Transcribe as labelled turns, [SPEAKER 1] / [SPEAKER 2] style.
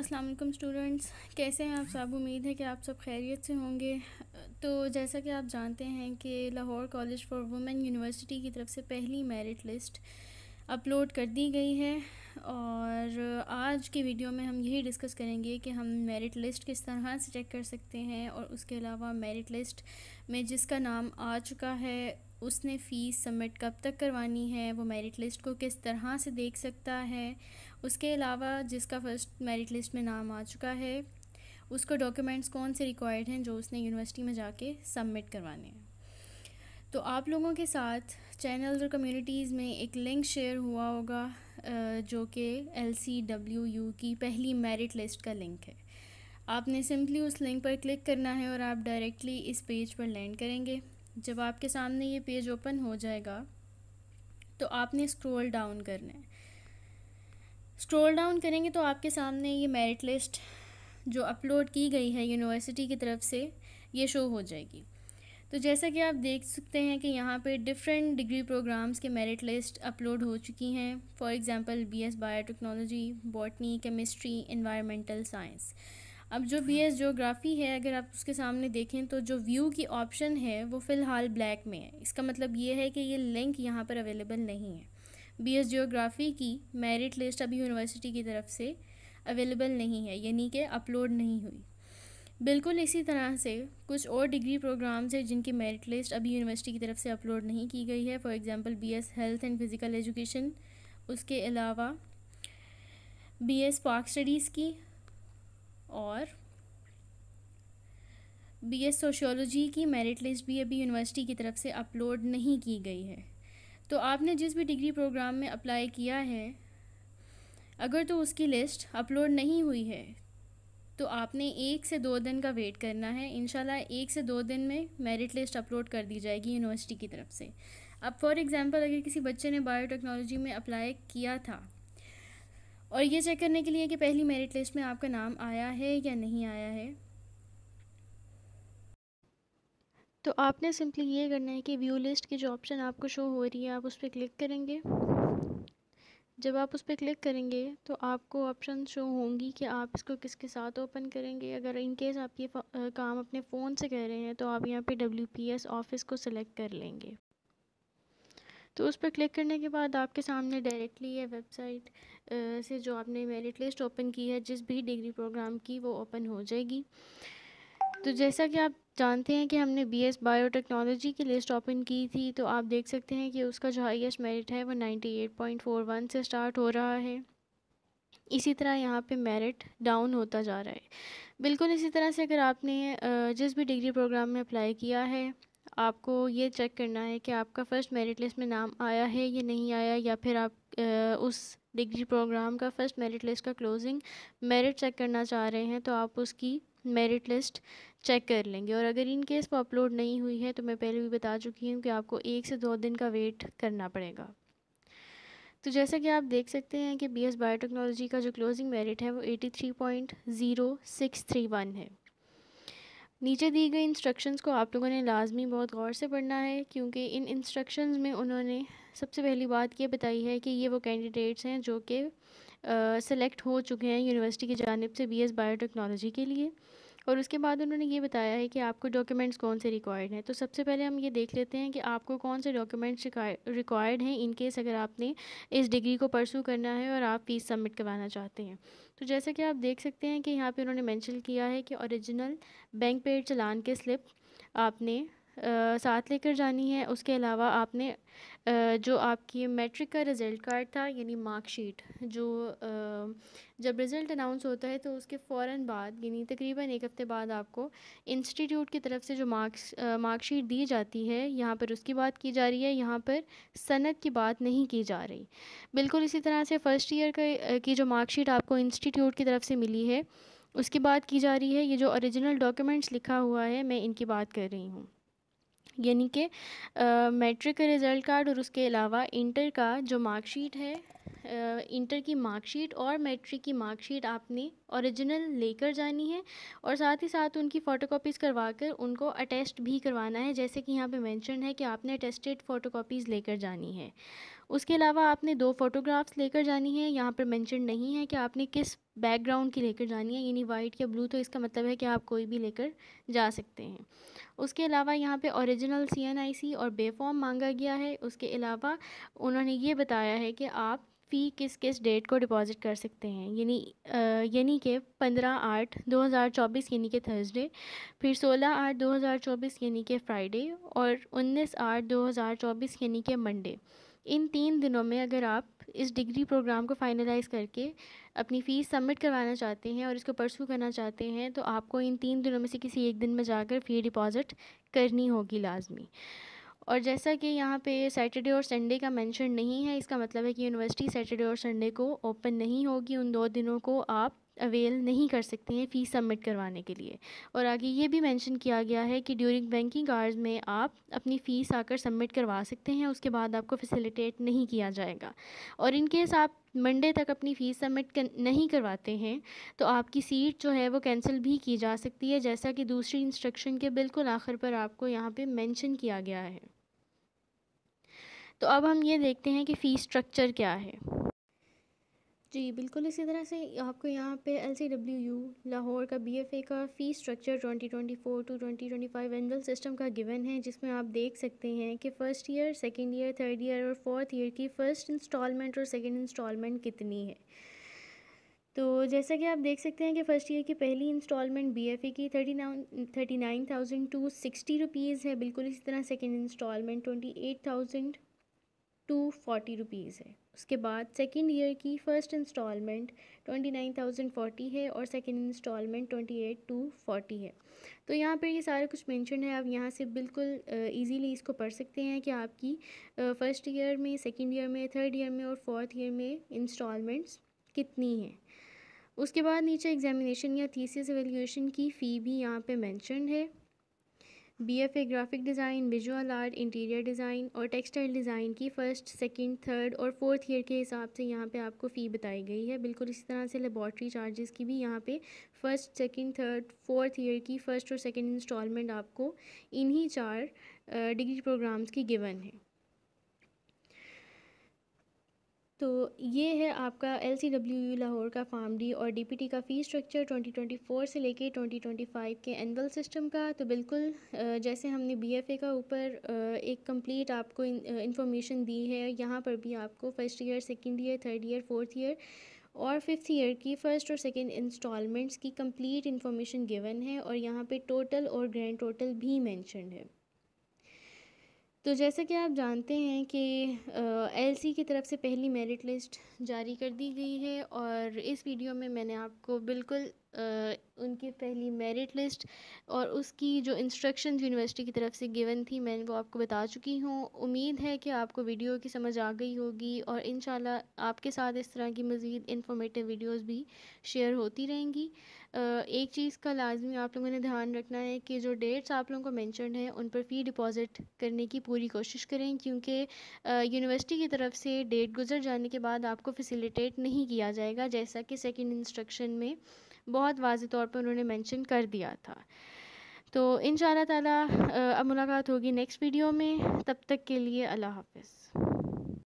[SPEAKER 1] अस्सलाम वालेकुम स्टूडेंट्स कैसे हैं आप सब उम्मीद है कि आप सब खैरियत से होंगे तो जैसा कि आप जानते हैं कि Lahore college for women university की तरफ से पहली मेरिट लिस्ट अपलोड कर दी गई है और आज की वीडियो में हम यही डिस्कस करेंगे कि हम मेरिट लिस्ट किस तरह से चेक कर सकते हैं और उसके अलावा मेरिट लिस्ट में जिसका नाम आ चुका है उसने फ़ीस सबमिट कब तक करवानी है वो मेरिट लिस्ट को किस तरह से देख सकता है उसके अलावा जिसका फ़र्स्ट मेरिट लिस्ट में नाम आ चुका है उसको डॉक्यूमेंट्स कौन से रिक्वायर्ड हैं जो उसने यूनिवर्सिटी में जाके सबमिट करवाने हैं तो आप लोगों के साथ चैनल्स और कम्युनिटीज़ में एक लिंक शेयर हुआ होगा जो कि एल सी डब्ल्यू यू की पहली मेरिट लिस्ट का लिंक है आपने सिंपली उस लिंक पर क्लिक करना है और आप डायरेक्टली इस पेज पर लैंड करेंगे जब आपके सामने ये पेज ओपन हो जाएगा तो आपने स्क्रॉल डाउन करना है स्क्रॉल डाउन करेंगे तो आपके सामने ये मेरिट लिस्ट जो अपलोड की गई है यूनिवर्सिटी की तरफ से ये शो हो जाएगी तो जैसा कि आप देख सकते हैं कि यहाँ पे डिफरेंट डिग्री प्रोग्राम्स के मेरिट लिस्ट अपलोड हो चुकी हैं for example B S biotechnology botany chemistry environmental science अब जो बी एस जोग्राफ़ी है अगर आप उसके सामने देखें तो जो व्यू की ऑप्शन है वो फ़िलहाल ब्लैक में है इसका मतलब ये है कि ये लिंक यहाँ पर अवेलेबल नहीं है बीएस जियोग्राफ़ी की मेरिट लिस्ट अभी यूनिवर्सिटी की तरफ से अवेलेबल नहीं है यानी कि अपलोड नहीं हुई बिल्कुल इसी तरह से कुछ और डिग्री प्रोग्राम्स हैं जिनकी मेरिट लिस्ट अभी यूनिवर्सिटी की तरफ से अपलोड नहीं की गई है for example B S health and physical education उसके अलावा बी एस पार्क स्टडीज़ की और बी एस सोशोलॉजी की मेरिट लिस्ट भी अभी यूनिवर्सिटी की तरफ से अपलोड नहीं की गई है तो आपने जिस भी डिग्री प्रोग्राम में अप्लाई किया है अगर तो उसकी लिस्ट अपलोड नहीं हुई है तो आपने एक से दो दिन का वेट करना है इन एक से दो दिन में मेरिट लिस्ट अपलोड कर दी जाएगी यूनिवर्सिटी की तरफ से अब फॉर एग्ज़ाम्पल अगर किसी बच्चे ने बायोटेक्नोलॉजी में अप्लाई किया था और ये चेक करने के लिए कि पहली मेरिट लिस्ट में आपका नाम आया है या नहीं आया है तो आपने सिंपली ये करना है कि व्यू लिस्ट की जो ऑप्शन आपको शो हो रही है आप उस पर क्लिक करेंगे जब आप उस पर क्लिक करेंगे तो आपको ऑप्शन शो होंगी कि आप इसको किसके साथ ओपन करेंगे अगर इन केस आप ये काम अपने फ़ोन से कर रहे हैं तो आप यहाँ पे डब्ल्यू ऑफ़िस को सिलेक्ट कर लेंगे तो उस पर क्लिक करने के बाद आपके सामने डायरेक्टली ये वेबसाइट से जो आपने मेरिट लिस्ट ओपन की है जिस भी डिग्री प्रोग्राम की वो ओपन हो जाएगी तो जैसा कि आप जानते हैं कि हमने बी एस बायोटेक्नोलॉजी की लिस्ट ओपन की थी तो आप देख सकते हैं कि उसका जो हाइस्ट मेरिट है वो ninety eight point four one से स्टार्ट हो रहा है इसी तरह यहाँ पे मेरिट डाउन होता जा रहा है बिल्कुल इसी तरह से अगर आपने जिस भी डिग्री प्रोग्राम में अप्लाई किया है आपको ये चेक करना है कि आपका फ़र्स्ट मेरिट लिस्ट में नाम आया है या नहीं आया या फिर आप आ, उस डिग्री प्रोग्राम का फ़र्स्ट मेरिट लिस्ट का क्लोजिंग मेरिट चेक करना चाह रहे हैं तो आप उसकी मेरिट लिस्ट चेक कर लेंगे और अगर इन केस वो अपलोड नहीं हुई है तो मैं पहले भी बता चुकी हूँ कि आपको एक से दो दिन का वेट करना पड़ेगा तो जैसा कि आप देख सकते हैं कि बीएस बायोटेक्नोलॉजी का जो क्लोजिंग मेरिट है वो eighty three point zero six three one है नीचे दी गई इंस्ट्रक्शंस को आप लोगों ने लाजमी बहुत गौर से पढ़ना है क्योंकि इन इंस्ट्रक्शंस में उन्होंने सबसे पहली बात ये बताई है कि ये वो कैंडिडेट्स हैं जो कि सेलेक्ट हो चुके हैं यूनिवर्सिटी की जानब से बी एस बायोटेक्नोलॉजी के लिए और उसके बाद उन्होंने ये बताया है कि आपको डॉक्यूमेंट्स कौन से रिक्वायर्ड हैं तो सबसे पहले हम ये देख लेते हैं कि आपको कौन से डॉक्यूमेंट्स रिक्वायर्ड हैं इन केस अगर आपने इस डिग्री को परसू करना है और आप फीस सबमिट करवाना चाहते हैं तो जैसा कि आप देख सकते हैं कि यहाँ पे उन्होंने मेंशन किया है कि ओरिजिनल बैंक पेड चलान के स्लिप आपने साथ लेकर जानी है उसके अलावा आपने जो आपकी मैट्रिक का रिज़ल्ट कार्ड था यानी मार्कशीट जो जब रिज़ल्ट अनाउंस होता है तो उसके फ़ौर बाद यानी तकरीबन एक हफ़्ते बाद आपको इंस्टीट्यूट की तरफ से जो मार्क्स मार्कशीट दी जाती है यहाँ पर उसकी बात की जा रही है यहाँ पर सनत की बात नहीं की जा रही बिल्कुल इसी तरह से फ़र्स्ट ईयर का की जो मार्कशीट आपको इंस्टीट्यूट की तरफ से मिली है उसकी बात की जा रही है ये जो ओरिजिनल डॉक्यूमेंट्स लिखा हुआ है मैं इनकी बात कर रही हूँ यानी कि मैट्रिक का रिज़ल्ट कार्ड और उसके अलावा इंटर का जो मार्कशीट है इंटर की मार्कशीट और मैट्रिक की मार्कशीट आपने ओरिजिनल लेकर जानी है और साथ ही साथ उनकी फ़ोटोकॉपीज़ करवा कर उनको अटेस्ट भी करवाना है जैसे कि यहाँ पे मेंशन है कि आपने अटेस्टेड फ़ोटोकॉपीज़ लेकर जानी है उसके अलावा आपने दो फ़ोटोग्राफ्स लेकर जानी है यहाँ पर मेंशन नहीं है कि आपने किस बैकग्राउंड की लेकर जानी है यानी वाइट या ब्लू तो इसका मतलब है कि आप कोई भी लेकर जा सकते हैं उसके अलावा यहाँ पे ओरिजिनल सीएनआईसी और बेफॉर्म मांगा गया है उसके अलावा उन्होंने ये बताया है कि आप फ़ी किस किस डेट को डिपॉज़िट कर सकते हैं यानी यानी कि पंद्रह आठ दो हज़ार चौबीस यानी कि थर्सडे फिर सोलह आठ दो हज़ार चौबीस यानी कि फ़्राइडे और उन्नीस आठ दो हज़ार चौबीस यानी कि मंडे इन तीन दिनों में अगर आप इस डिग्री प्रोग्राम को फाइनलाइज़ करके अपनी फ़ीस सबमिट करवाना चाहते हैं और इसको परसू करना चाहते हैं तो आपको इन तीन दिनों में से किसी एक दिन में जाकर फ़ी डिपॉज़िट करनी होगी लाजमी और जैसा कि यहाँ पे सैटरडे और संडे का मेंशन नहीं है इसका मतलब है कि यूनिवर्सिटी सैटरडे और संडे को ओपन नहीं होगी उन दो दिनों को आप अवेल नहीं कर सकते हैं फ़ीस सबमिट करवाने के लिए और आगे ये भी मेंशन किया गया है कि ड्यूरिंग बैंकिंग आवर्स में आप अपनी फ़ीस आकर सबमिट करवा सकते हैं उसके बाद आपको फैसिलिटेट नहीं किया जाएगा और इन केस आप मंडे तक अपनी फ़ीस सबमिट कर, नहीं करवाते हैं तो आपकी सीट जो है वो कैंसिल भी की जा सकती है जैसा कि दूसरी इंस्ट्रक्शन के बिल्कुल आखिर पर आपको यहाँ पर मैंशन किया गया है तो अब हम ये देखते हैं कि फ़ी स्ट्रक्चर क्या है जी बिल्कुल इसी तरह से आपको यहाँ पे L C W U Lahore का बी एफ ए का fee structure twenty twenty four to twenty twenty five annual system का गिवन है जिसमें आप देख सकते हैं कि first year second year third year और फोर्थ ईयर की फ़र्स्ट इंस्टॉलमेंट और सेकेंड इंस्टॉलमेंट कितनी है तो जैसा कि आप देख सकते हैं कि फ़र्स्ट ईयर की पहली इंस्टॉलमेंट बी एफ ए की thirty nine thirty nine thousand two sixty rupees है बिल्कुल इसी तरह second instalment twenty eight thousand two forty rupees है उसके बाद सेकेंड ईयर की first instalment twenty nine thousand forty है और second instalment twenty eight two forty है तो यहाँ पर ये सारा कुछ मेंशन है आप यहाँ से बिल्कुल इजीली इसको पढ़ सकते हैं कि आपकी फ़र्स्ट ईयर में सेकेंड ईयर में थर्ड ईयर में और फोर्थ ईयर में इंस्टॉलमेंट्स कितनी हैं उसके बाद नीचे एग्जामिनेशन या थीसीस एवेल्यूशन की फ़ी भी यहाँ पे मेंशन है BFA graphic design visual art interior design और टेक्सटाइल डिज़ाइन की फ़र्स्ट सेकंड, थर्ड और फोर्थ ईयर के हिसाब से यहाँ पे आपको फ़ी बताई गई है बिल्कुल इसी तरह से लेबॉर्ट्री चार्जेस की भी यहाँ पे first second, third fourth year की फ़र्स्ट और सेकंड इंस्टॉलमेंट आपको इन्हीं चार डिग्री प्रोग्राम्स की गिवन है तो ये है आपका L C W U Lahore का फार्म डी और डी पी टी का फ़ी स्ट्रक्चर 2024 से लेके 2025 के एनअल सिस्टम का तो बिल्कुल जैसे हमने बी एफ ए का ऊपर एक कंप्लीट आपको इन्फॉर्मेशन दी है यहाँ पर भी आपको first year second year third year fourth year और फिफ्थ ईयर की फ़र्स्ट और सेकेंड इंस्टॉलमेंट्स की कंप्लीट इन्फॉर्मेशन गिवन है और यहाँ पे टोटल और ग्रैंड टोटल भी मैंशनड है तो जैसा कि आप जानते हैं कि एलसी की तरफ से पहली मेरिट लिस्ट जारी कर दी गई है और इस वीडियो में मैंने आपको बिल्कुल आ, उनकी पहली मेरिट लिस्ट और उसकी जो इंस्ट्रक्शन यूनिवर्सिटी की तरफ से गिवन थी मैं वो आपको बता चुकी हूँ उम्मीद है कि आपको वीडियो की समझ आ गई होगी और इन आपके साथ इस तरह की मज़ीद इन्फॉर्मेटिव वीडियोज़ भी शेयर होती रहेंगी एक चीज़ का लाजमी आप लोगों ने ध्यान रखना है कि जो डेट्स आप लोगों को मैंशन है उन पर फ़ी डिपॉज़िट करने की पूरी कोशिश करें क्योंकि यूनिवर्सिटी की तरफ से डेट गुजर जाने के बाद आपको फैसिलिटेट नहीं किया जाएगा जैसा कि सेकेंड इंस्ट्रक्शन में बहुत वाज तौर पर उन्होंने मैंशन कर दिया था तो इन ताला अब मुलाकात होगी नेक्स्ट वीडियो में तब तक के लिए अल्लाह हाफिज़